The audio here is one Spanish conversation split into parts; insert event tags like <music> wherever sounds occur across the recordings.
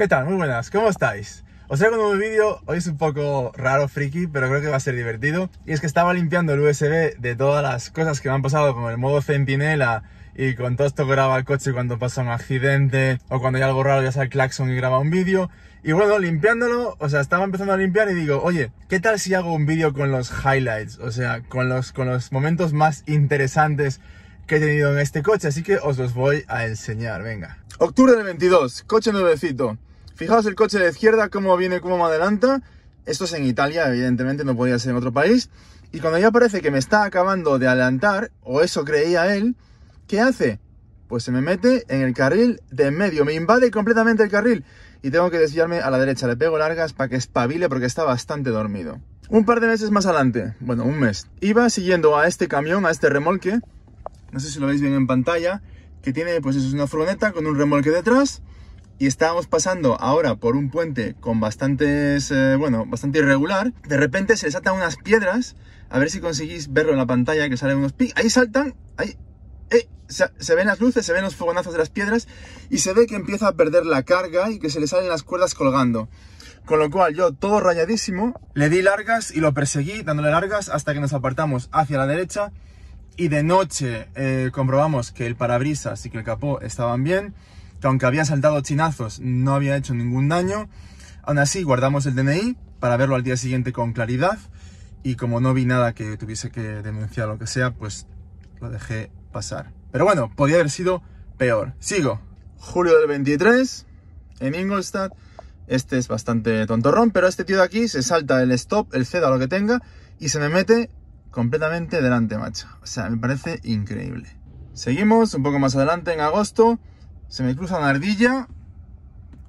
¿Qué tal? Muy buenas, ¿cómo estáis? Os traigo un nuevo vídeo, hoy es un poco raro, friki, pero creo que va a ser divertido. Y es que estaba limpiando el USB de todas las cosas que me han pasado con el modo centinela y con todo esto que graba el coche cuando pasa un accidente o cuando hay algo raro ya sea el claxon y graba un vídeo. Y bueno, limpiándolo, o sea, estaba empezando a limpiar y digo, oye, ¿qué tal si hago un vídeo con los highlights? O sea, con los, con los momentos más interesantes que he tenido en este coche, así que os los voy a enseñar, venga. Octubre del 22, coche nuevecito. Fijaos el coche de izquierda, cómo viene, cómo me adelanta. Esto es en Italia, evidentemente no podía ser en otro país. Y cuando ya parece que me está acabando de adelantar, o eso creía él, ¿qué hace? Pues se me mete en el carril de en medio, me invade completamente el carril y tengo que desviarme a la derecha. Le pego largas para que espabile porque está bastante dormido. Un par de meses más adelante, bueno, un mes, iba siguiendo a este camión, a este remolque, no sé si lo veis bien en pantalla, que tiene pues es una furgoneta con un remolque detrás y estábamos pasando ahora por un puente con bastantes, eh, bueno, bastante irregular. De repente se saltan unas piedras, a ver si conseguís verlo en la pantalla, que salen unos pic. Ahí saltan, ahí, eh, se, ven las luces, se ven los fogonazos de las piedras y se ve que empieza a perder la carga y que se le salen las cuerdas colgando. Con lo cual yo, todo rayadísimo, le di largas y lo perseguí dándole largas hasta que nos apartamos hacia la derecha y de noche eh, comprobamos que el parabrisas y que el capó estaban bien que aunque había saltado chinazos no había hecho ningún daño. Aún así guardamos el DNI para verlo al día siguiente con claridad y como no vi nada que tuviese que denunciar o lo que sea, pues lo dejé pasar. Pero bueno, podía haber sido peor. Sigo. Julio del 23, en Ingolstadt. Este es bastante tontorrón, pero este tío de aquí se salta el stop, el ceda, lo que tenga, y se me mete completamente delante, macho. O sea, me parece increíble. Seguimos un poco más adelante en agosto se me cruza una ardilla,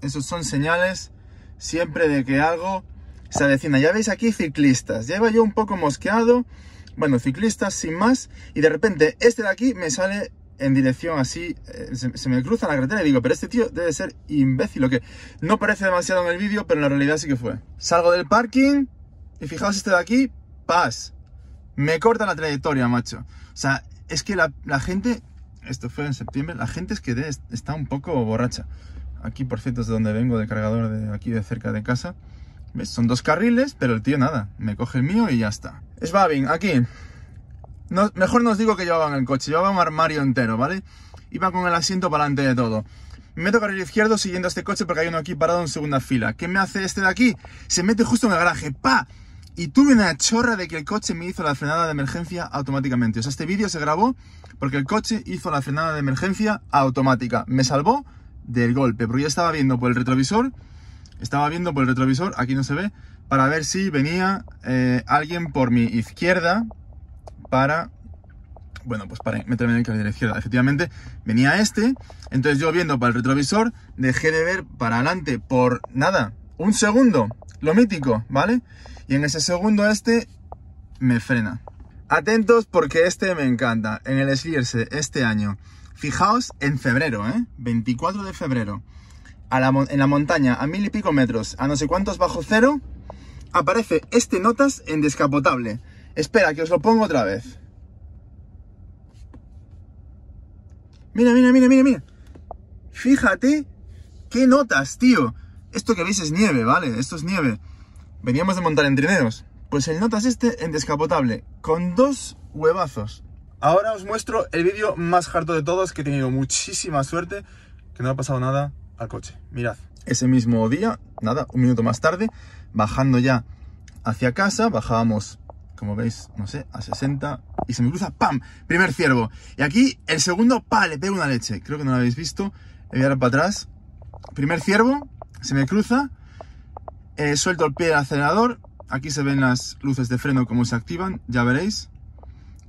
esos son señales siempre de que algo se avecina. Ya veis aquí ciclistas, ya yo un poco mosqueado, bueno, ciclistas sin más, y de repente este de aquí me sale en dirección así, eh, se, me cruza la carretera y digo, pero este tío debe ser imbécil, lo que no parece demasiado en el vídeo, pero en la realidad sí que fue. Salgo del parking y fijaos este de aquí, paz, me corta la trayectoria, macho. O sea, es que la gente esto fue en septiembre, la gente es que está un poco borracha. Aquí, por cierto, es de donde vengo, de cargador, de aquí de cerca de casa. ¿Ves? Son dos carriles, pero el tío nada, me coge el mío y ya está. Es Babin, aquí. mejor no os digo que llevaban el coche, llevaba un armario entero, ¿vale? Iba con el asiento para adelante. de todo. Me meto carril izquierdo siguiendo este coche porque hay uno aquí parado en segunda fila. ¿Qué me hace este de aquí? Se mete justo en el garaje. ¡Pa! y tuve una chorra de que el coche me hizo la frenada de emergencia automáticamente. O sea, este vídeo se grabó porque el coche hizo la frenada de emergencia automática. Me salvó del golpe, Pero yo estaba viendo por el retrovisor, estaba viendo por el retrovisor, aquí no se ve, para ver si venía eh, alguien por mi izquierda para... Bueno, pues para meterme en el la izquierda. Efectivamente, venía este. Entonces yo viendo para el retrovisor, dejé de ver para adelante por nada. Un segundo. Lo mítico, ¿vale? Y en ese segundo este me frena. Atentos porque este me encanta. En el Slierse este año. Fijaos en febrero, ¿eh? 24 de febrero. en la montaña, a mil y pico metros, a no sé cuántos bajo cero, aparece este Notas en descapotable. Espera, que os lo pongo otra vez. Mira, mira, mira, mira, mira. Fíjate qué notas, tío. Esto que veis es nieve, ¿vale? Esto es nieve veníamos de montar en trineos. Pues el Notas este en descapotable, con dos huevazos. Ahora os muestro el vídeo más harto de todos, que he tenido muchísima suerte, que no ha pasado nada al coche. Mirad. Ese mismo día, nada, un minuto más tarde, bajando ya hacia casa, bajábamos, como veis, no sé, a 60, y se me cruza, ¡pam! Primer ciervo. Y aquí, el segundo, ¡pa! Le pego una leche. Creo que no lo habéis visto. Le voy a para atrás. Primer ciervo, se me cruza, eh, suelto el pie del acelerador, aquí se ven las luces de freno como se activan, ya veréis.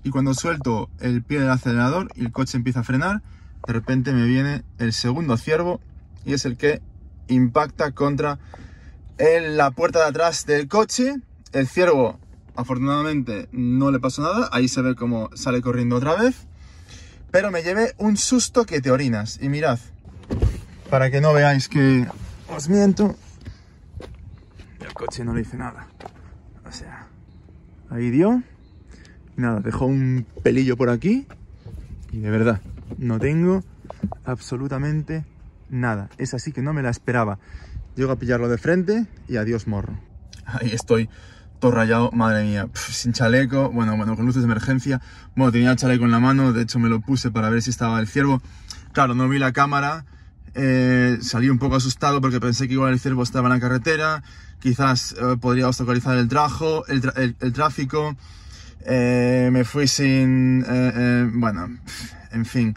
Y cuando suelto el pie del acelerador y el coche empieza a frenar, de repente me viene el segundo ciervo y es el que impacta contra la puerta de atrás del coche. El ciervo, afortunadamente, no le pasó nada. Ahí se ve cómo sale corriendo otra vez. Pero me llevé un susto que te orinas. Y mirad, para que no veáis que os miento, no le hice nada. O sea, ahí dio. Nada, dejó un pelillo por aquí. Y de verdad, no tengo absolutamente nada. Es así que no me la esperaba. Llego a pillarlo de frente y adiós morro. Ahí estoy todo rayado, madre mía, sin chaleco, bueno, bueno, con luces de emergencia. Bueno, tenía el chaleco en la mano, de hecho me lo puse para ver si estaba el ciervo. Claro, no vi la cámara eh, salí un poco asustado porque pensé que igual el ciervo estaba en la carretera, quizás eh, podría obstaculizar el, trajo, el, tráfico. Eh, me fui sin... bueno, en fin.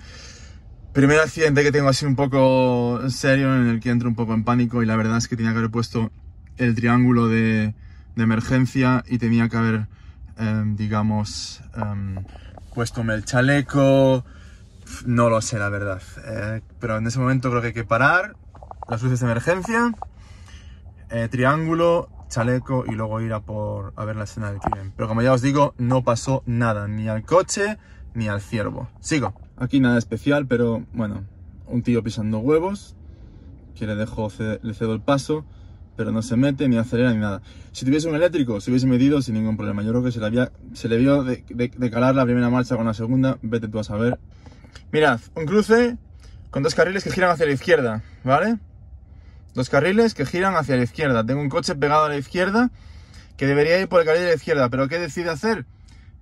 Primer accidente que tengo así un poco serio, en el que entro un poco en pánico y la verdad es que tenía que haber puesto el triángulo de, de emergencia y tenía que haber, em, digamos, em, puesto el chaleco, no lo sé, la verdad. Eh, pero en ese momento creo que hay que parar, las luces de emergencia, eh, triángulo, chaleco y luego ir a, por, ver la escena del crimen. Pero como ya os digo, no pasó nada, ni al coche ni al ciervo. Sigo. Aquí nada especial, pero bueno, un tío pisando huevos, que le, dejo, le cedo el paso, pero no se mete, ni acelera, ni nada. Si tuviese un eléctrico, si hubiese medido sin ningún problema. Yo creo que se le, había, se le vio de, de calar la primera marcha con la segunda, vete tú a saber. Mirad, un cruce con dos carriles que giran hacia la izquierda, ¿vale? Dos carriles que giran hacia la izquierda. Tengo un coche pegado a la izquierda que debería ir por el carril de la izquierda, pero ¿qué decide hacer?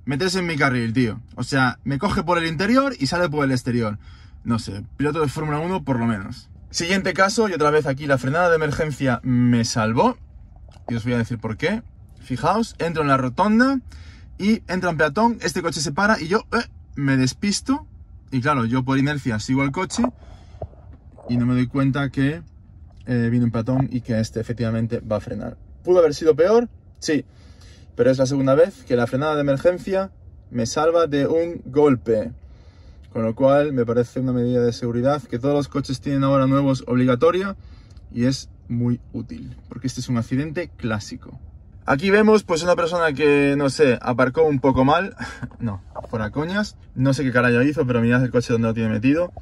Meterse en mi carril, tío. O sea, me coge por el interior y sale por el exterior. No sé, piloto de Fórmula 1 por lo menos. Siguiente caso, y otra vez aquí la frenada de emergencia me salvó. Y os voy a decir por qué. Fijaos, entro en la rotonda y entra un peatón, este coche se para y yo eh, me despisto y claro, yo por inercia sigo al coche y no me doy cuenta que eh, viene un patón y que este efectivamente va a frenar. ¿Pudo haber sido peor? Sí, pero es la segunda vez que la frenada de emergencia me salva de un golpe. Con lo cual me parece una medida de seguridad que todos los coches tienen ahora nuevos obligatoria y es muy útil, porque este es un accidente clásico. Aquí vemos pues una persona que, no sé, aparcó un poco mal, <laughs> no, fuera coñas, no sé qué carajo hizo, pero mirad el coche donde lo tiene metido,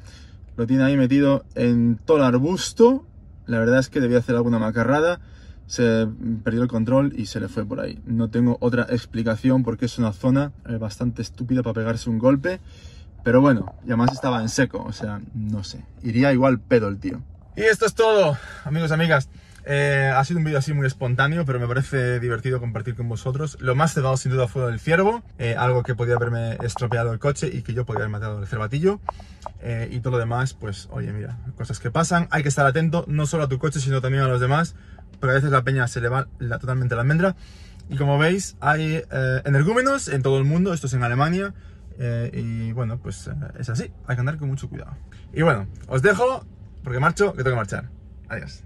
lo tiene ahí metido en todo el arbusto, la verdad es que debía hacer alguna macarrada, se perdió el control y se le fue por ahí. No tengo otra explicación porque es una zona eh, bastante estúpida para pegarse un golpe, pero bueno, y además estaba en seco, o sea, no sé, iría igual pedo el tío. Y esto es todo, amigos, amigas. Eh, ha sido un vídeo así muy espontáneo, pero me parece divertido compartir con vosotros. Lo más cebado sin duda fue el ciervo, eh, algo que podía haberme estropeado el coche y que yo podía haber matado el cerbatillo. Eh, y todo lo demás, pues oye, mira, cosas que pasan. Hay que estar atento, no solo a tu coche, sino también a los demás, pero a veces la peña se le va la, totalmente la almendra. Y como veis, hay energúmenos en todo el mundo, esto es en Alemania. y bueno, pues es así, hay que andar con mucho cuidado. Y bueno, os dejo, porque marcho, que tengo que marchar. Adiós.